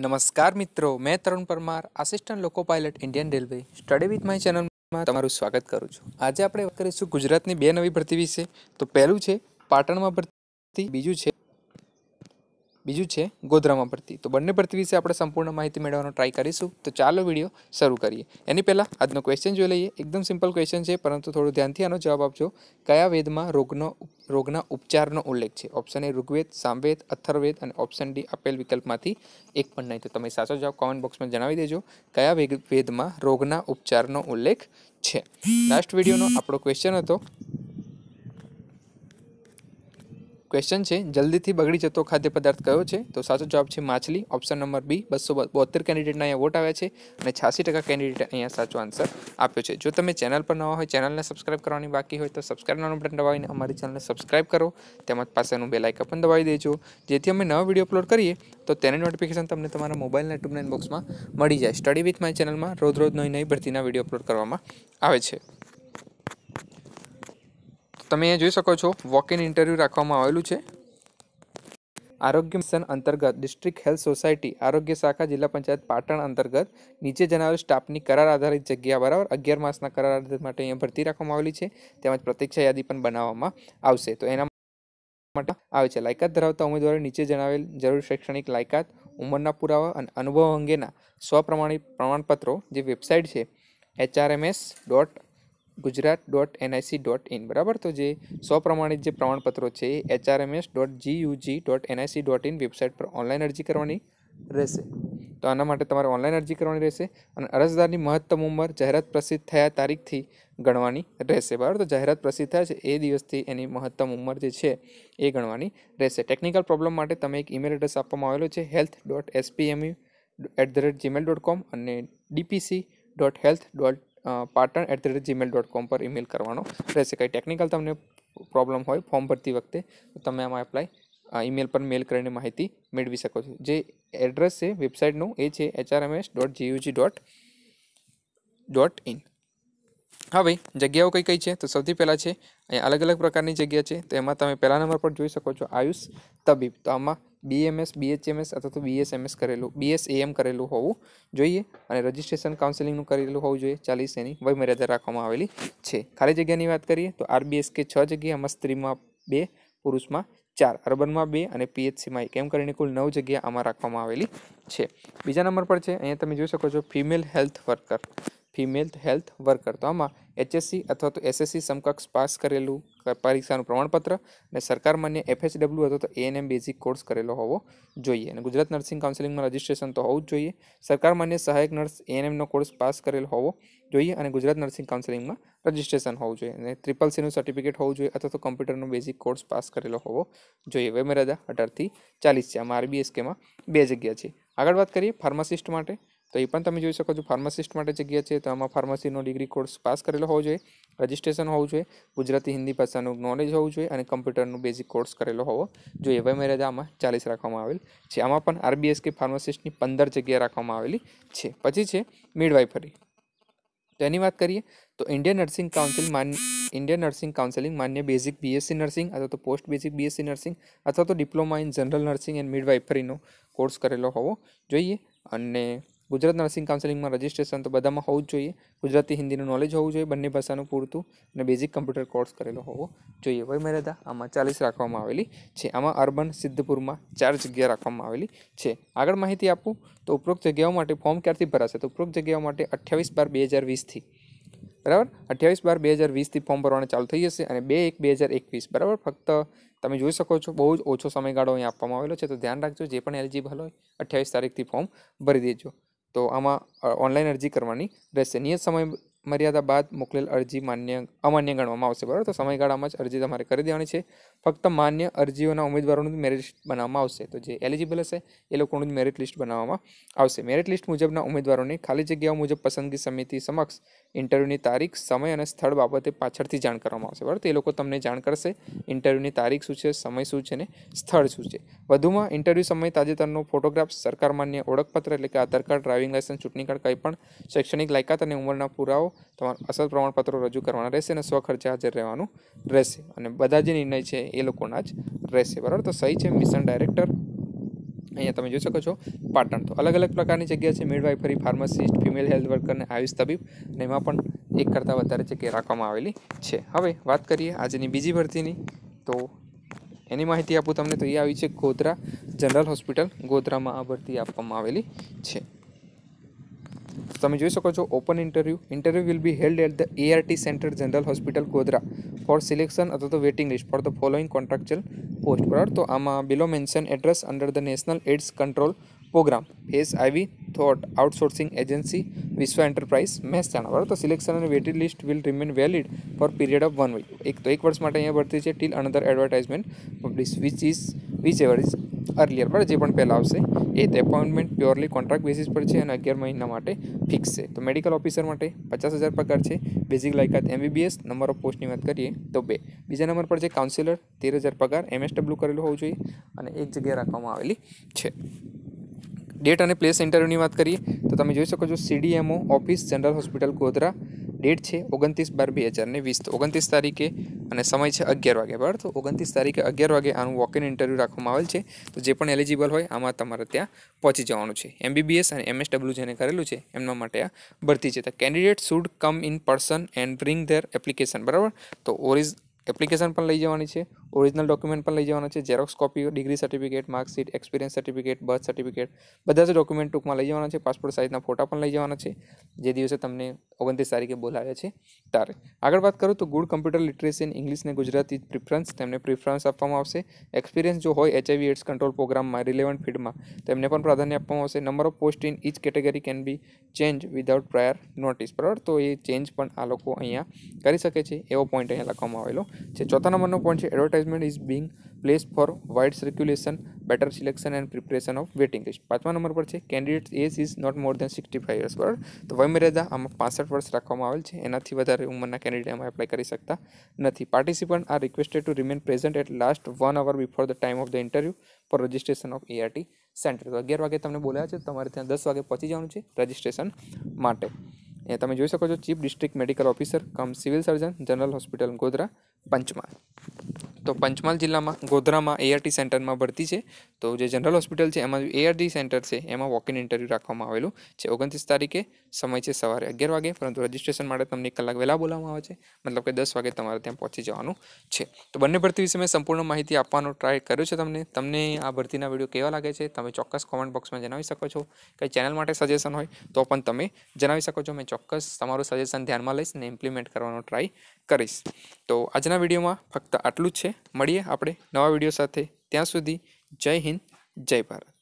નમસ્કાર મિત્રો મેં Tarun Parmar assistant loco pilot Indian railway study with my ચેનલમાં તમારું સ્વાગત કરું છું આજે આપણે વાત કરીશું ગુજરાતની બે નવી ભરતી વિશે તો પહેલું છે પાટણમાં ભરતી બીજું છે બીજું છે ગોધરામાં ભરતી તો બંને ભરતી વિશે આપણે સંપૂર્ણ માહિતી મેળવવાનો ટ્રાય કરીશું તો ચાલો વિડીયો શરૂ કરીએ એની પહેલાં આજનો ક્વેશ્ચન જોઈ લઈએ એકદમ સિમ્પલ ક્વેશ્ચન છે પરંતુ થોડું ધ્યાનથી આનો જવાબ આપજો કયા વેદમાં રોગનો રોગના ઉપચારનો ઉલ્લેખ છે ઓપ્શન એ ઋગ્વેદ સામવેદ અથર્વેદ અને ઓપ્શન ડી આપેલ વિકલ્પમાંથી એક પણ નહીં તો તમે સાચો જવાબ કોમેન્ટ બોક્સમાં જણાવી દેજો કયા વેદમાં રોગના ઉપચારનો ઉલ્લેખ છે લાસ્ટ વિડીયોનો આપણો ક્વેશ્ચન હતો ક્વેશ્ચન છે જલ્દીથી બગડી જતો ખાદ્ય પદાર્થ કયો છે તો સાચો જવાબ છે માછલી ઓપ્શન નંબર બી બસો બોતેર કેન્ડિડેટના અહીંયા વોટ આવ્યા છે અને છ્યાસી ટકા કેન્ડિડેટ અહીંયા સાચો આન્સર આપ્યો છે જો તમે ચેનલ પર નવા હોય ચેનલને સબસ્ક્રાઇબ કરવાની બાકી હોય તો સબસ્ક્રાઇબનો બટન દબાવીને અમારી ચેનલને સબસ્ક્રાઇબ કરો તેમજ પાસેનું બે લાઇક પણ દબાવી દેજો જેથી અમે નવા વિડીયો અપલોડ કરીએ તો તેની નોટિફિકેશન તમને તમારા મોબાઈલના ટ્યુબના ઇનબોક્સમાં મળી જાય સ્ટડી વિથ માય ચેનલમાં રોજ રોજ નવી નવી ભરતીના વિડીયો અપલોડ કરવામાં આવે છે તમે અહીંયા જોઈ શકો છો વોક ઇન ઇન્ટરવ્યૂ રાખવામાં આવેલું છે આરોગ્ય મિશન અંતર્ગત ડિસ્ટ્રિક્ટ હેલ્થ સોસાયટી આરોગ્ય શાખા જિલ્લા પંચાયત પાટણ અંતર્ગત નીચે જણાવેલ સ્ટાફની કરાર આધારિત જગ્યા બરાબર અગિયાર માસના કરાર આધારિત માટે અહીંયા ભરતી રાખવામાં આવેલી છે તેમજ પ્રતીક્ષા યાદી પણ બનાવવામાં આવશે તો એના માટે આવે છે લાયકાત ધરાવતા ઉમેદવારો નીચે જણાવેલ જરૂરી શૈક્ષણિક લાયકાત ઉંમરના પુરાવા અને અનુભવ અંગેના સ્વપ્રમાણિત પ્રમાણપત્રો જે વેબસાઇટ છે HRMS dot Gujarat dot NIC dot in બરાબર તો જે સો પ્રમાણિત જે પ્રમાણપત્રો છે એ HRMS dot GUJ dot NIC dot in website પર ઓનલાઈન અરજી કરવાની રહેશે તો આના માટે તમારે ઓનલાઈન અરજી કરવાની રહેશે અને અરજદારની મહત્તમ ઉંમર જાહેરાત પ્રસિદ્ધ થયા તારીખથી ગણવાની રહેશે બરાબર તો જાહેરાત પ્રસિદ્ધ થયા છે એ દિવસથી એની મહત્તમ ઉંમર જે છે એ ગણવાની રહેશે ટેકનિકલ પ્રોબ્લેમ માટે તમે એક ઇમેલ એડ્રેસ આપવામાં આવેલો છે health dot SPMU at the rate Gmail dot com અને DPC dot health dot Patan at the rate Gmail dot com પર ઇમેલ કરવાનો રહેશે કંઈ ટેકનિકલ તમને પ્રોબ્લેમ હોય ફોર્મ ભરતી વખતે તો તમે આમાં એપ્લાય ઈમેલ પર મેલ કરીને માહિતી મેળવી શકો છો જે એડ્રેસ છે વેબસાઇટનું એ છે HRMS dot GUJ dot dot in હવે જગ્યાઓ કઈ કઈ છે તો સૌથી પહેલાં છે અહીંયા અલગ અલગ પ્રકારની જગ્યા છે તો એમાં તમે પહેલા નંબર પર જોઈ શકો છો આયુષ તબીબ તો આમાં બીએમએસ બીએચએમએસ અથવા તો બીએસએમએસ કરેલું બીએસએએમ કરેલું હોવું જોઈએ અને રજિસ્ટ્રેશન કાઉન્સેલિંગનું કરેલું હોવું જોઈએ ચાલીસ એની વયમર્યાદા રાખવામાં આવેલી છે ખાલી જગ્યાની વાત કરીએ તો આરબીએસ કે છ જગ્યામાં સ્ત્રીમાં બે પુરુષમાં ચાર અર્બનમાં બે અને પીએચસીમાં એક એમ કરીને કુલ નવ જગ્યા આમાં રાખવામાં આવેલી છે બીજા નંબર પર છે અહીંયા તમે જોઈ શકો છો female health worker female health worker તો આમાં એચએસસી અથવા તો એસએસસી સમકક્ષ પાસ કરેલું પરીક્ષાનું પ્રમાણપત્ર અને સરકાર માન્ય એફએચડબલ્યુ અથવા તો એએનએમ બેઝિક કોર્સ કરેલો હોવો જોઈએ અને ગુજરાત નર્સિંગ કાઉન્સિલિંગમાં રજિસ્ટ્રેશન તો હોવું જ જોઈએ સરકાર માન્ય સહાયક નર્સ એએનએમનો કોર્સ પાસ કરેલો હોવો જોઈએ અને ગુજરાત નર્સિંગ કાઉન્સિલિંગમાં રજિસ્ટ્રેશન હોવું જોઈએ અને ટ્રિપલ સીનું સર્ટિફિકેટ હોવું જોઈએ અથવા તો કમ્પ્યુટરનો બેઝિક કોર્સ પાસ કરેલો હોવો જોઈએ વયમર્યાદા અઢારથી ચાલીસ છે આમાં આરબીએસકેમાં બે જગ્યા છે આગળ વાત કરીએ ફાર્માસિસ્ટ માટે તો એ પણ તમે જોઈ શકો છો ફાર્માસિસ્ટ માટે જગ્યા છે તો આમાં ફાર્મસીનો ડિગ્રી કોર્સ પાસ કરેલો હોવો જોઈએ રજિસ્ટ્રેશન હોવું જોઈએ ગુજરાતી હિન્દી ભાષાનું નોલેજ હોવું જોઈએ અને કમ્પ્યુટરનું બેઝિક કોર્સ કરેલો હોવો જોઈએ વયમર્યાદા આમાં ચાલીસ રાખવામાં આવેલ છે આમાં પણ આરબીએસ કે ફાર્માસિસ્ટની પંદર જગ્યા રાખવામાં આવેલી છે પછી છે મિડવાઇફરી તો એની વાત કરીએ તો ઇન્ડિયન નર્સિંગ કાઉન્સિલ માન્ય ઇન્ડિયન નર્સિંગ કાઉન્સિલિંગ માન્ય બેઝિક બીએસસી નર્સિંગ અથવા તો પોસ્ટ બેઝિક બીએસસી નર્સિંગ અથવા તો diploma in general nursing and મિડવાઇફરીનો કોર્સ કરેલો હોવો જોઈએ અને ગુજરાત નર્સિંગ કાઉન્સેલિંગમાં રજિસ્ટ્રેશન તો બધામાં હોવું જ જોઈએ ગુજરાતી હિન્દીનું નોલેજ હોવું જોઈએ બંને ભાષાનું પૂરતું અને બેઝિક કમ્પ્યુટર કોર્સ કરેલો હોવો જોઈએ વય મર્યાદા આમાં ચાલીસ રાખવામાં આવેલી છે આમાં અર્બન સિદ્ધપુરમાં ચાર જગ્યા રાખવામાં આવેલી છે આગળ માહિતી આપું તો ઉપરોક્ત જગ્યાઓ માટે ફોર્મ ક્યારથી ભરાશે તો ઉપરોક્ત જગ્યાઓ માટે અઠ્યાવીસ બાર બે હજાર વીસથી બરાબર અઠ્યાવીસ બાર બે હજાર વીસથી ફોર્મ ભરવાનું ચાલુ થઈ જશે અને બે એક બે હજાર એકવીસ બરાબર ફક્ત તમે જોઈ શકો છો બહુ જ ઓછો સમયગાળો અહીં આપવામાં આવેલો છે તો ધ્યાન રાખજો જે પણ એલિજિબલ હોય અઠ્યાવીસ તારીખથી ફોર્મ ભરી દેજો તો આમાં ઓનલાઈન અરજી કરવાની રહેશે નિયત સમય મર્યાદા બાદ મોકલેલ અરજી માન્ય અમાન્ય ગણવામાં આવશે બરાબર તો સમયગાળામાં જ અરજી તમારે કરી દેવાની છે ફક્ત માન્ય અરજીઓના ઉમેદવારોનું જ મેરિટ લિસ્ટ બનાવવામાં આવશે તો જે એલિજિબલ હશે એ લોકોનું જ મેરિટ લિસ્ટ બનાવવામાં આવશે મેરિટ લિસ્ટ મુજબના ઉમેદવારોની ખાલી જગ્યાઓ મુજબ પસંદગી સમિતિ સમક્ષ ઇન્ટરવ્યૂની તારીખ સમય અને સ્થળ બાબતે પાછળથી જાણ કરવામાં આવશે બરાબર તો એ લોકો તમને જાણ કરશે ઇન્ટરવ્યૂની તારીખ શું છે સમય શું છે ને સ્થળ શું છે વધુમાં ઇન્ટરવ્યૂ સમય તાજેતરનો ફોટોગ્રાફ સરકાર માન્ય ઓળખપત્ર એટલે કે આધાર કાર્ડ ડ્રાઇવિંગ લાયસન્સ ચૂંટણી કાર્ડ કંઈ પણ શૈક્ષણિક લાયકાત અને ઉંમરના પુરાવો તમારું અસલ પ્રમાણપત્રો રજૂ કરવાના રહેશે અને સ્વખર્ચે હાજર રહેવાનું રહેશે અને બધા જે નિર્ણય છે એ લોકોના જ રહેશે બરાબર તો સહી છે મિશન ડાયરેક્ટર અહીંયા તમે જોઈ શકો છો પાટણ તો અલગ અલગ પ્રકારની જગ્યા છે midwifery pharmacist female health worker અને આયુષ તબીબ અને એમાં પણ એક કરતાં વધારે જગ્યાએ રાખવામાં આવેલી છે હવે વાત કરીએ આજની બીજી ભરતીની તો એની માહિતી આપું તમને તો એ આવી છે ગોધરા જનરલ હોસ્પિટલ ગોધરામાં આ ભરતી આપવામાં આવેલી છે તમે જોઈ શકો છો open interview interview will be held at the ART centre general hospital Godhra for selection અથવા તો waiting list for the following contractual post બરાબર તો આમાં below mention address under the national AIDS control programme face IV thought outsourcing agency Vishwa enterprise Mehsana બરાબર તો selection અને waiting list will remain valid for period of one week એક તો એક વર્ષ માટે અહીંયા ભરતી છે teal another advertisement publish which is which ever is earlier પર જે પણ પહેલાં આવશે એ તે એપોઇન્ટમેન્ટ પ્યોરલી કોન્ટ્રાક્ટ બેસિસ પર છે અને અગિયાર મહિના માટે ફિક્સ છે તો મેડિકલ ઓફિસર માટે પચાસ હજાર પગાર છે બેઝિક લાયકાત એમબીબીએસ નંબર ઓફ પોસ્ટની વાત કરીએ તો બે બીજા નંબર પર છે કાઉન્સિલર તેર હજાર પગાર એમએસડબલ્યુ કરેલું હોવું જોઈએ અને એક જગ્યાએ રાખવામાં આવેલી છે ડેટ અને પ્લેસ ઇન્ટરવ્યૂની વાત કરીએ તો તમે જોઈ શકો છો CDMO office general hospital Godhra date છે ઓગણત્રીસ બાર બે હજાર ને વીસ ઓગણત્રીસ તારીખે અને સમય છે અગિયાર વાગે બરાબર તો ઓગણત્રીસ તારીખે અગિયાર વાગે આનું વોક ઇન ઇન્ટરવ્યૂ રાખવામાં આવેલ છે તો જે પણ એલિજિબલ હોય આમાં તમારે ત્યાં પહોંચી જવાનું છે એમબીબીએસ અને એમએસડબલ્યુ જેને કરેલું છે એમના માટે આ ભરતી છે તો candidate should come in person and bring their application બરાબર તો ઓરિજ એપ્લિકેશન પણ લઈ જવાની છે ઓરિજિનલ ડોક્યુમેન્ટ પણ લઈ જવાના છે ઝેરોક્સ કોપીઓ degree certificate marksheet experience certificate birth certificate બધા જ ડોક્યુમેન્ટ ટૂંકમાં લઈ જવાના છે પાસપોર્ટ સાઇઝના ફોટા પણ લઈ જવાના છે જે દિવસે તમને ઓગણત્રીસ તારીખે બોલાવ્યા છે તારે આગળ વાત કરું તો good computer literacy in English ને ગુજરાતી પ્રિફરન્સ તેમને પ્રિફરન્સ આપવામાં આવશે એક્સપિરિયન્સ જો હોય એચઆઈવી એડ્સ કંટ્રોલ પ્રોગ્રામમાં રિલેવન્ટ ફિલ્ડમાં તેમને પણ પ્રાધાન્ય આપવામાં આવશે number of post in each category can be change without prior notice બરાબર તો એ ચેન્જ પણ આ લોકો અહીંયા કરી શકે છે એવો પોઈન્ટ અહીંયા લખવામાં આવેલો જે ચોથા નંબરનો પોઈન્ટ છે advertisement is being place for wide circulation better selection and preparation of waiting list પાંચમા નંબર પર છે candidate age is not more than sixty five years બરાબર તો વયમર્યાદા આમાં પાસઠ વર્ષ રાખવામાં આવેલ છે એનાથી વધારે ઉંમરના કેન્ડિડેટ એમાં એપ્લાય કરી શકતા નથી participant are requested to remain present at last one hour before the time of the interview for registration of ART centre તો અગિયાર વાગે તમને બોલાયા છે તમારે ત્યાં દસ વાગે પહોંચી જવાનું છે રજિસ્ટ્રેશન માટે એ તમે જોઈ શકો છો chief district medical officer cum civil surgeon general hospital Godhra Panchmahal તો પંચમહાલ જિલ્લામાં ગોધરામાં એઆરટી સેન્ટરમાં ભરતી છે તો જે જનરલ હોસ્પિટલ છે એમાં એઆરટી સેન્ટર છે એમાં વોક ઇન ઇન્ટરવ્યૂ રાખવામાં આવેલું છે ઓગણત્રીસ તારીખે સમય છે સવારે અગિયાર વાગે પરંતુ રજિસ્ટ્રેશન માટે તમને એક કલાક વહેલા બોલાવવામાં આવે છે મતલબ કે દસ વાગે તમારે ત્યાં પહોંચી જવાનું છે તો બંને ભરતી વિશે મેં સંપૂર્ણ માહિતી આપવાનો ટ્રાય કર્યો છે તમને તમને આ ભરતીના વિડીયો કેવા લાગે છે તમે ચોક્કસ કોમેન્ટ બોક્સમાં જણાવી શકો છો કંઈ ચેનલ માટે સજેશન હોય તો પણ તમે જણાવી શકો છો મેં ચોક્કસ તમારું સજેશન ધ્યાનમાં લઈશ ને ઇમ્પ્લિમેન્ટ કરવાનો ટ્રાય કરીશ તો આજના વિડીયોમાં ફક્ત આટલું જ છે મળીએ આપણે નવા વિડીયો સાથે ત્યાં સુધી જય હિન્દ જય ભારત